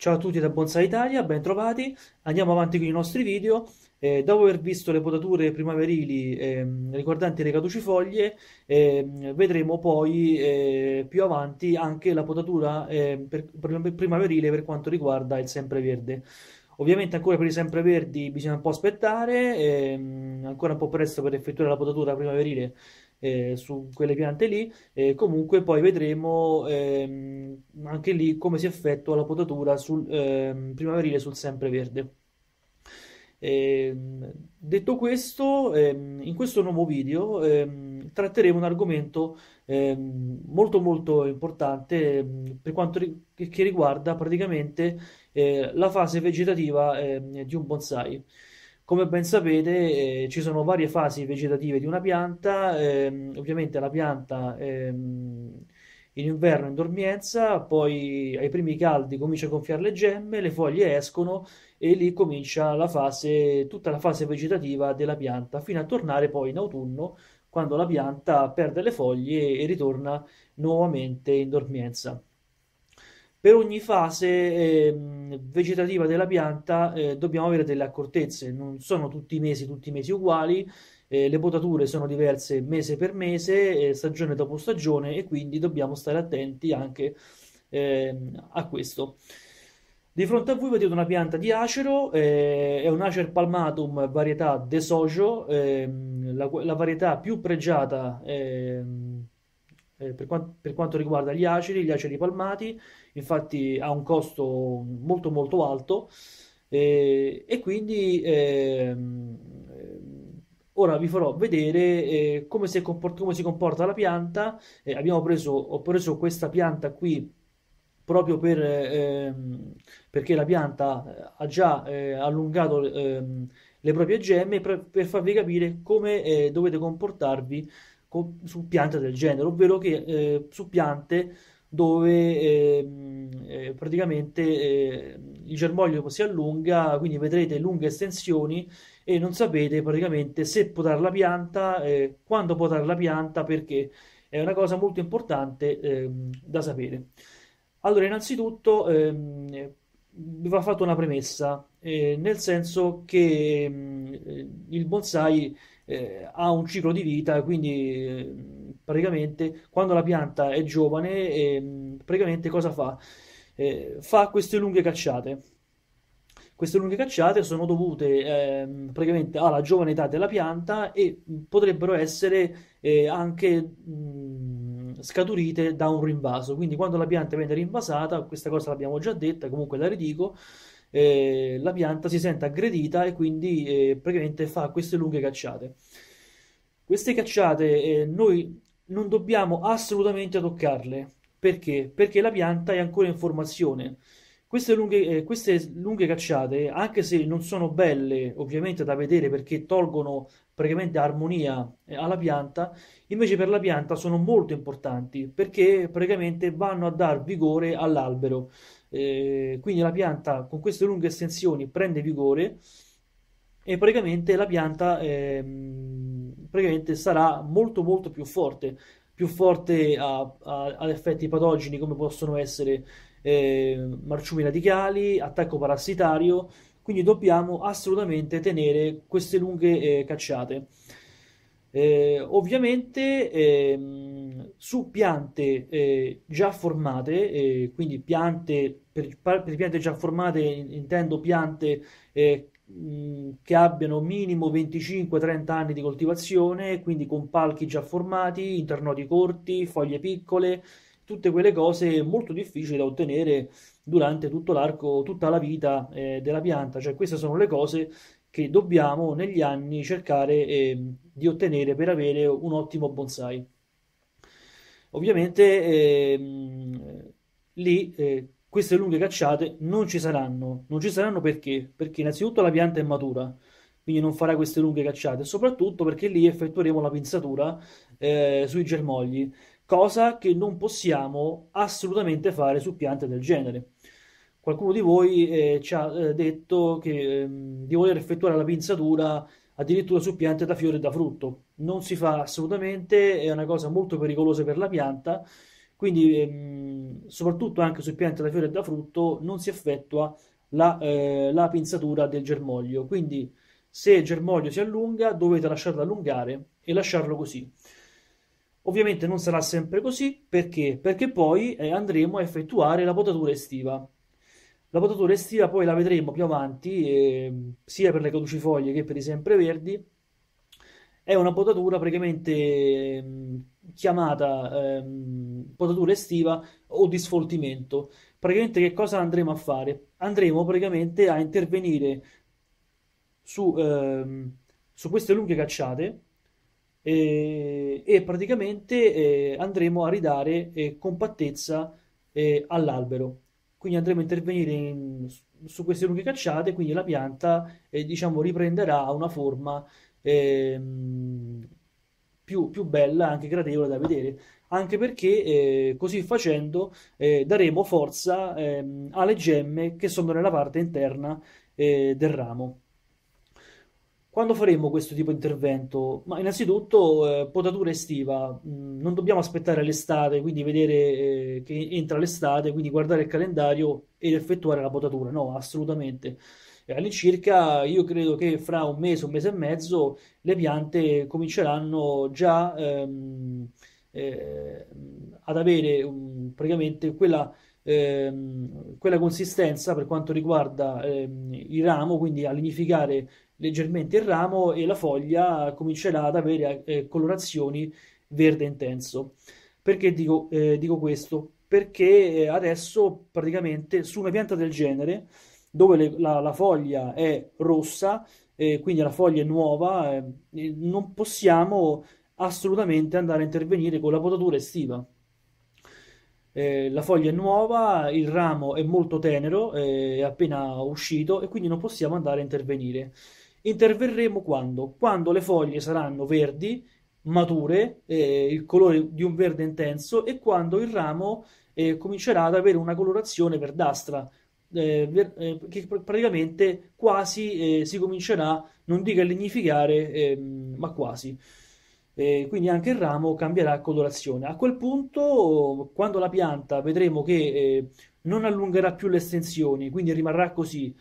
Ciao a tutti da Bonsai Italia, ben trovati. Andiamo avanti con i nostri video. Eh, dopo aver visto le potature primaverili eh, riguardanti le caducifoglie, eh, vedremo poi eh, più avanti anche la potatura ehm, per, per, primaverile per quanto riguarda il sempreverde. Ovviamente ancora per i sempreverdi bisogna un po' aspettare, ehm, ancora un po' presto per effettuare la potatura primaverile eh, su quelle piante lì e comunque poi vedremo ehm, anche lì come si effettua la potatura sul ehm, primaverile sul sempreverde. Eh, detto questo, ehm, in questo nuovo video ehm, tratteremo un argomento ehm, molto molto importante ehm, per quanto ri- che riguarda praticamente eh, la fase vegetativa ehm, di un bonsai. Come ben sapete, eh, ci sono varie fasi vegetative di una pianta, ehm, ovviamente la pianta ehm, in inverno è in dormienza, poi ai primi caldi comincia a gonfiare le gemme, le foglie escono e lì comincia la fase, tutta la fase vegetativa della pianta, fino a tornare poi in autunno quando la pianta perde le foglie e ritorna nuovamente in dormienza per ogni fase ehm, vegetativa della pianta eh, dobbiamo avere delle accortezze, non sono tutti i mesi, tutti i mesi uguali, eh, le potature sono diverse mese per mese, eh, stagione dopo stagione e quindi dobbiamo stare attenti anche ehm, a questo. Di fronte a voi vedete una pianta di acero, è un Acer palmatum varietà De Socio, ehm, la, la, varietà più pregiata eh, eh, per, qua- per, quanto riguarda gli acidi, gli acidi palmati, infatti ha un costo molto molto alto eh, e quindi ehm, ehm, ora vi farò vedere eh, come si, come, si comporta la pianta. Preso, ho preso questa pianta qui proprio per, ehm, perché la pianta ha già eh, allungato ehm, le proprie gemme per, per farvi capire come eh, dovete comportarvi co- su piante del genere, ovvero che eh, su piante dove ehm, eh, praticamente eh, il germoglio si allunga, quindi vedrete lunghe estensioni e non sapete praticamente se potare la pianta, eh, quando potare la pianta, perché è una cosa molto importante ehm, da sapere. Allora, innanzitutto ehm, va fatta una premessa, eh, nel senso che eh, il bonsai eh, ha un ciclo di vita, quindi eh, praticamente quando la pianta è giovane, eh, praticamente cosa fa? Eh, fa queste lunghe cacciate. Queste lunghe cacciate sono dovute ehm, praticamente alla giovane età della pianta e potrebbero essere eh, anche mh, scaturite da un rinvaso. Quindi quando la pianta viene rinvasata, questa cosa l'abbiamo già detta, comunque la ridico, eh, la pianta si sente aggredita e quindi eh, praticamente fa queste lunghe cacciate. Queste cacciate eh, noi non dobbiamo assolutamente toccarle. Perché? Perché la pianta è ancora in formazione. Queste lunghe, eh, queste lunghe cacciate, anche se non sono belle ovviamente da vedere perché tolgono praticamente armonia eh, alla pianta, invece per la pianta sono molto importanti perché praticamente vanno a dar vigore all'albero. Eh, quindi la pianta con queste lunghe estensioni prende vigore e praticamente la pianta eh, praticamente sarà molto molto più forte, più forte a, a, ad effetti patogeni come possono essere eh, marciumi radicali, attacco parassitario, quindi dobbiamo assolutamente tenere queste lunghe eh, cacciate. Eh, ovviamente ehm, su piante eh, già formate, eh, quindi piante per, per, piante già formate intendo piante eh, mh, che abbiano minimo 25-30 anni di coltivazione, quindi con palchi già formati, internodi corti, foglie piccole, tutte quelle cose molto difficili da ottenere durante tutto l'arco, tutta la vita eh, della pianta, cioè queste sono le cose che dobbiamo negli anni cercare eh, di ottenere per avere un ottimo bonsai. Ovviamente eh, lì eh, queste lunghe cacciate non ci saranno, non ci saranno perché? Perché innanzitutto la pianta è matura, quindi non farà queste lunghe cacciate, soprattutto perché lì effettueremo la pinzatura eh, sui germogli, cosa che non possiamo assolutamente fare su piante del genere qualcuno di voi eh, ci ha eh, detto che, ehm, di voler effettuare la pinzatura addirittura su piante da fiore e da frutto. Non si fa assolutamente, è una cosa molto pericolosa per la pianta, quindi ehm, soprattutto anche su piante da fiore e da frutto non si effettua la, eh, la pinzatura del germoglio. Quindi se il germoglio si allunga dovete lasciarlo allungare e lasciarlo così. Ovviamente non sarà sempre così perché? Perché poi eh, andremo a effettuare la potatura estiva. La potatura estiva poi la vedremo più avanti, eh, sia per le caducifoglie che per i sempreverdi. È una potatura praticamente eh, chiamata eh, potatura estiva o di sfoltimento. Praticamente che cosa andremo a fare? Andremo praticamente a intervenire su, ehm, su queste lunghe cacciate e praticamente eh, andremo a ridare eh, compattezza eh, all'albero quindi andremo a intervenire in, su queste lunghe cacciate, quindi la pianta eh, diciamo, riprenderà una forma eh, più, più, bella, anche gradevole da vedere, anche perché eh, così facendo eh, daremo forza ehm, alle gemme che sono nella parte interna eh, del ramo. Quando faremo questo tipo di intervento? Ma innanzitutto eh, potatura estiva, mm, non dobbiamo aspettare l'estate, quindi vedere eh, che entra l'estate, quindi guardare il calendario ed effettuare la potatura, no, assolutamente. E all'incirca io credo che fra un mese, un mese e mezzo le piante cominceranno già ehm, eh, ad avere um, praticamente quella ehm, quella consistenza per quanto riguarda ehm, il ramo, quindi a lignificare leggermente il ramo e la foglia comincerà ad avere eh, colorazioni verde intenso. Perché dico, eh, dico questo? Perché eh, adesso praticamente su una pianta del genere, dove le, la, la, foglia è rossa, eh, quindi la foglia è nuova, eh, non possiamo assolutamente andare a intervenire con la potatura estiva. Eh, la foglia è nuova, il ramo è molto tenero, eh, è appena uscito e quindi non possiamo andare a intervenire. Interverremo quando? Quando le foglie saranno verdi, mature, eh, il colore di un verde intenso e quando il ramo eh, comincerà ad avere una colorazione verdastra. Eh, ver- eh, che praticamente quasi eh, si comincerà, non dico a lignificare, ehm, ma quasi. Eh, quindi anche il ramo cambierà colorazione. A quel punto, quando la pianta vedremo che eh, non allungherà più le estensioni, quindi rimarrà così,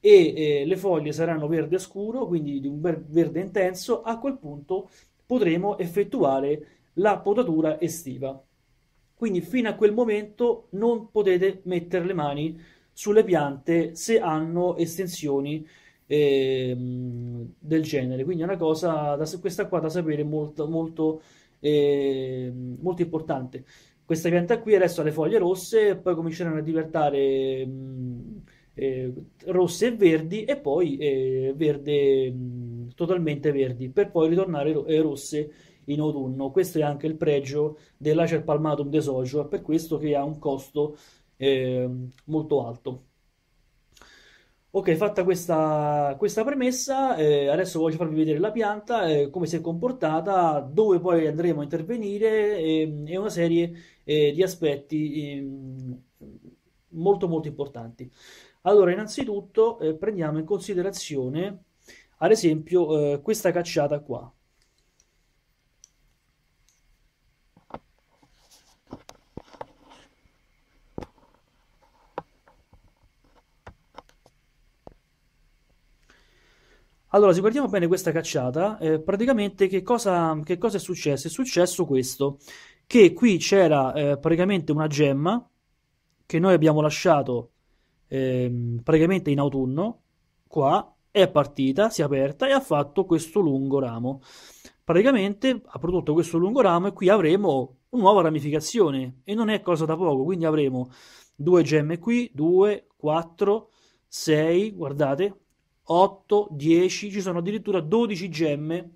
e eh, le foglie saranno verde scuro, quindi di un verde intenso, a quel punto potremo effettuare la potatura estiva. Quindi fino a quel momento non potete mettere le mani sulle piante se hanno estensioni eh, del genere. Quindi è una cosa, da, questa qua da sapere molto, molto, eh, molto importante. Questa pianta qui adesso ha le foglie rosse, poi cominceranno a diventare... Mh, eh, rosse e verdi e poi eh, verde, mh, totalmente verdi, per poi ritornare ro- eh, rosse in autunno. Questo è anche il pregio dell'Acer Palmatum de Socio, per questo che ha un costo eh, molto alto. Ok, fatta questa, questa premessa, eh, adesso voglio farvi vedere la pianta, eh, come si è comportata, dove poi andremo a intervenire e, ehm, e una serie eh, di aspetti ehm, molto molto importanti. Allora, innanzitutto eh, prendiamo in considerazione, ad esempio, eh, questa cacciata qua. Allora, se guardiamo bene questa cacciata, eh, praticamente che cosa, che cosa, è successo? È successo questo, che qui c'era eh, praticamente una gemma che noi abbiamo lasciato ehm, praticamente in autunno, qua è partita, si è aperta e ha fatto questo lungo ramo. Praticamente ha prodotto questo lungo ramo e qui avremo una nuova ramificazione e non è cosa da poco, quindi avremo due gemme qui, 2, 4, 6, guardate, 8, 10, ci sono addirittura 12 gemme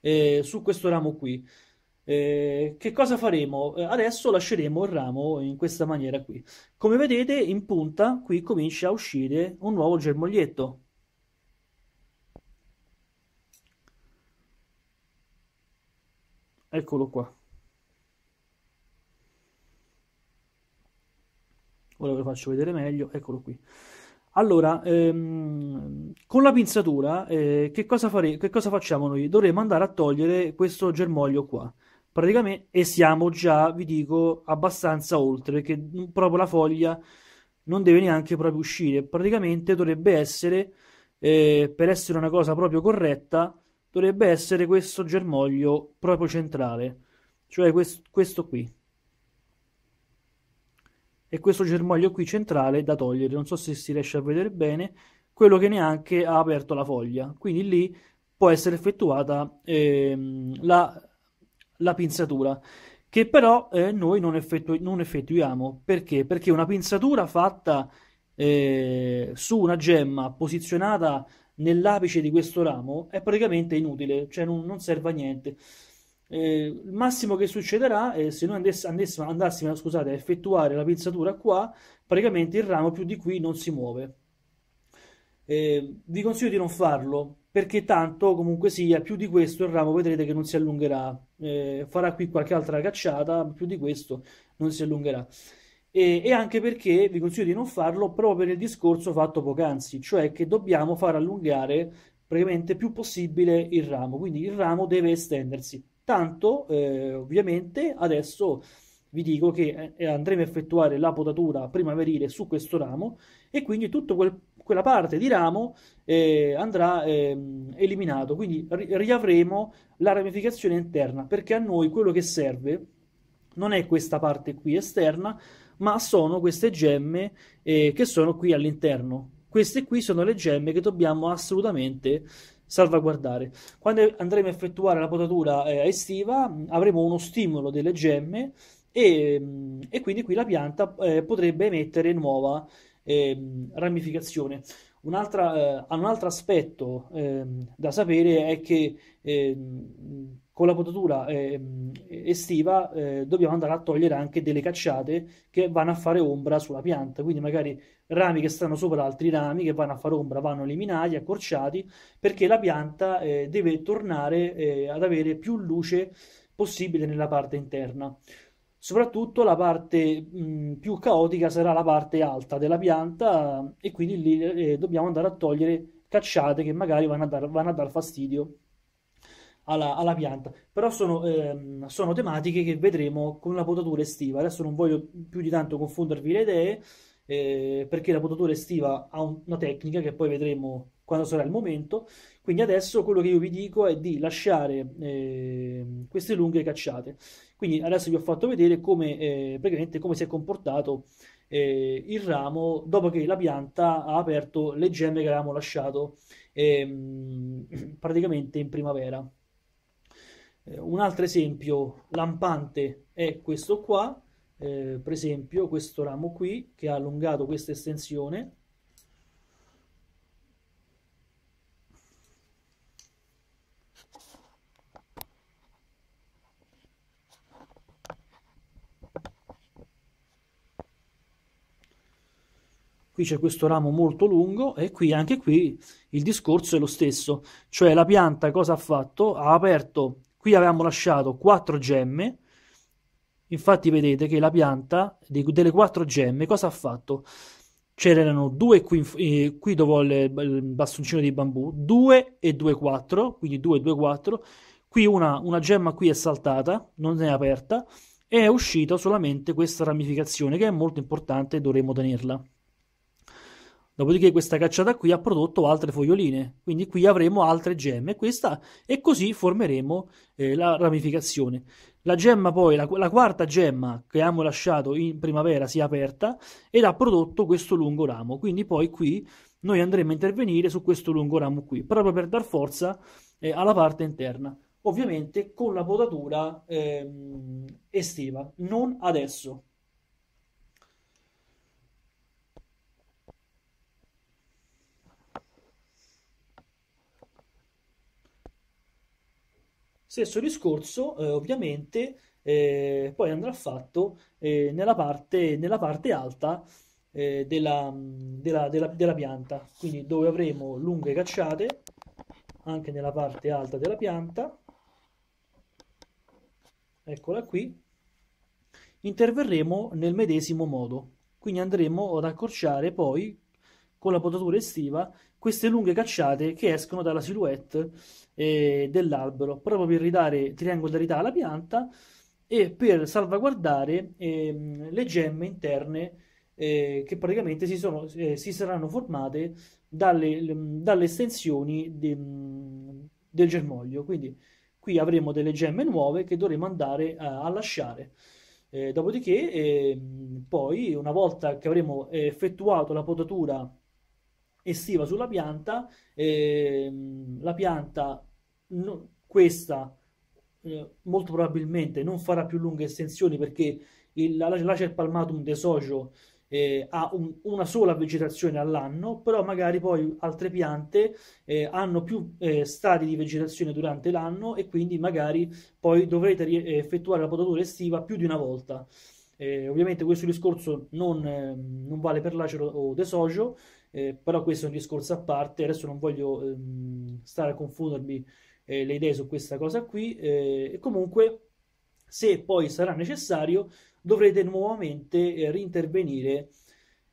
eh, su questo ramo qui. Eh, che cosa faremo? Eh, adesso lasceremo il ramo in questa maniera qui. Come vedete in punta qui comincia a uscire un nuovo germoglietto. Eccolo qua. Ora ve lo faccio vedere meglio, eccolo qui. Allora, ehm, con la pinzatura, eh, che, cosa fare- che cosa facciamo noi? Dovremmo andare a togliere questo germoglio qua praticamente e siamo già, vi dico, abbastanza oltre che proprio la foglia non deve neanche proprio uscire, praticamente dovrebbe essere eh, per essere una cosa proprio corretta dovrebbe essere questo germoglio proprio centrale, cioè quest- questo qui. E questo germoglio qui centrale da togliere, non so se si riesce a vedere bene, quello che neanche ha aperto la foglia. Quindi lì può essere effettuata eh, la la pinzatura, che però eh, noi non, effettu- non, effettuiamo. Perché? Perché una pinzatura fatta eh, su una gemma posizionata nell'apice di questo ramo è praticamente inutile, cioè non, non serve a niente. Eh, il massimo che succederà è se noi andes- andes- andassimo scusate, a effettuare la pinzatura qua, praticamente il ramo più di qui non si muove eh, vi consiglio di non farlo perché tanto comunque sia più di questo il ramo vedrete che non si allungherà eh, farà qui qualche altra cacciata più di questo non si allungherà e, e, anche perché vi consiglio di non farlo proprio per il discorso fatto poc'anzi cioè che dobbiamo far allungare praticamente più possibile il ramo quindi il ramo deve estendersi tanto eh, ovviamente adesso vi dico che eh, andremo a effettuare la potatura primaverile su questo ramo e quindi tutto quel quella parte di ramo eh, andrà eh, eliminato, quindi ri- riavremo la ramificazione interna, perché a noi quello che serve non è questa parte qui esterna, ma sono queste gemme eh, che sono qui all'interno. Queste qui sono le gemme che dobbiamo assolutamente salvaguardare. Quando andremo a effettuare la potatura eh, estiva avremo uno stimolo delle gemme e, e quindi qui la pianta eh, potrebbe emettere nuova ehm, ramificazione. Un'altra, eh, un altro aspetto ehm, da sapere è che ehm, con la potatura ehm, estiva eh, dobbiamo andare a togliere anche delle cacciate che vanno a fare ombra sulla pianta, quindi magari rami che stanno sopra altri rami che vanno a fare ombra vanno eliminati, accorciati, perché la pianta eh, deve tornare eh, ad avere più luce possibile nella parte interna. Soprattutto la parte mh, mm, più caotica sarà la parte alta della pianta e quindi lì eh, dobbiamo andare a togliere cacciate che magari vanno a dar, vanno a dar fastidio alla, alla, pianta. Però sono, ehm, sono, tematiche che vedremo con la potatura estiva. Adesso non voglio più di tanto confondervi le idee eh, perché la potatura estiva ha un, una tecnica che poi vedremo quando sarà il momento. Quindi adesso quello che io vi dico è di lasciare eh, queste lunghe cacciate. Quindi adesso vi ho fatto vedere come, eh, come si è comportato eh, il ramo dopo che la pianta ha aperto le gemme che avevamo lasciato ehm, praticamente in primavera. Eh, un altro esempio lampante è questo qua, eh, per esempio questo ramo qui che ha allungato questa estensione qui c'è questo ramo molto lungo e qui anche qui il discorso è lo stesso, cioè la pianta cosa ha fatto? Ha aperto, qui avevamo lasciato quattro gemme, infatti vedete che la pianta delle quattro gemme cosa ha fatto? C'erano due qui, eh, qui dove ho il, bastoncino di bambù, 2 e 2, 4, quindi 2, 2, 4, qui una, una gemma qui è saltata, non è aperta, e è uscita solamente questa ramificazione che è molto importante e dovremo tenerla. Dopodiché questa cacciata qui ha prodotto altre foglioline, quindi qui avremo altre gemme questa, e così formeremo eh, la ramificazione. La gemma poi, la, la, quarta gemma che abbiamo lasciato in primavera si è aperta ed ha prodotto questo lungo ramo, quindi poi qui noi andremo a intervenire su questo lungo ramo qui, proprio per dar forza eh, alla parte interna ovviamente con la potatura ehm, estiva, non adesso. Stesso discorso, eh, ovviamente, eh, poi andrà fatto eh, nella, parte, nella, parte, alta eh, della, della, della, della pianta, quindi dove avremo lunghe cacciate anche nella parte alta della pianta, eccola qui, interverremo nel medesimo modo. Quindi andremo ad accorciare poi con la potatura estiva queste lunghe cacciate che escono dalla silhouette eh, dell'albero, proprio per ridare triangolarità alla pianta e per salvaguardare eh, le gemme interne eh, che praticamente si, sono, eh, si saranno formate dalle, ehm, dalle estensioni de, del germoglio. Quindi qui avremo delle gemme nuove che dovremo andare a, a lasciare. Eh, dopodiché, ehm, poi, una volta che avremo eh, effettuato la potatura estiva sulla pianta, ehm, la pianta no, questa eh, molto probabilmente non farà più lunghe estensioni perché il, l'acer palmatum de socio eh, ha un, una sola vegetazione all'anno, però magari poi altre piante eh, hanno più eh, stadi di vegetazione durante l'anno e quindi magari poi dovrete ri- effettuare la potatura estiva più di una volta. Eh, ovviamente questo discorso non, ehm, non vale per l'acero o desocio, eh, però questo è un discorso a parte, adesso non voglio ehm, stare a confondermi eh, le idee su questa cosa qui, eh, e comunque se poi sarà necessario dovrete nuovamente eh, rintervenire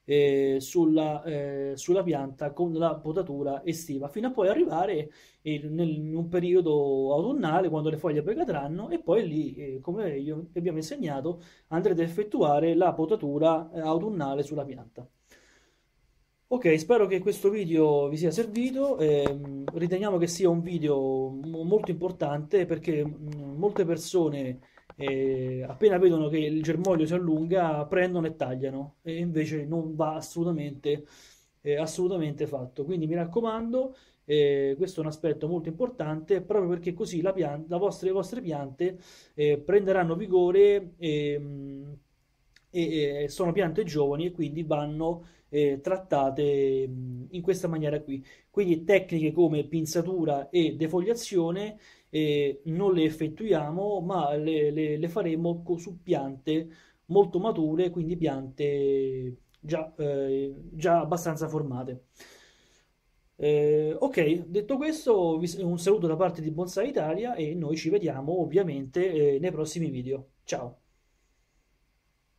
eh, sulla, eh, sulla, pianta con la potatura estiva, fino a poi arrivare nel, in un periodo autunnale quando le foglie cadranno e poi lì, come vi abbiamo insegnato, andrete a effettuare la potatura autunnale sulla pianta. Ok, spero che questo video vi sia servito, ehm, riteniamo che sia un video molto importante perché mm, molte persone eh, appena vedono che il germoglio si allunga prendono e tagliano e invece non va assolutamente, eh, assolutamente fatto. Quindi mi raccomando, eh, questo è un aspetto molto importante proprio perché così la pianta, la vostre, le vostre piante eh, prenderanno vigore. Ehm, e, e sono piante giovani e quindi vanno eh, trattate in questa maniera qui. Quindi tecniche come pinzatura e defogliazione eh, non le effettuiamo, ma le, le, le faremo su piante molto mature, quindi piante già, eh, già abbastanza formate. Eh, ok, detto questo, un saluto da parte di Bonsai Italia e noi ci vediamo ovviamente eh, nei prossimi video. Ciao!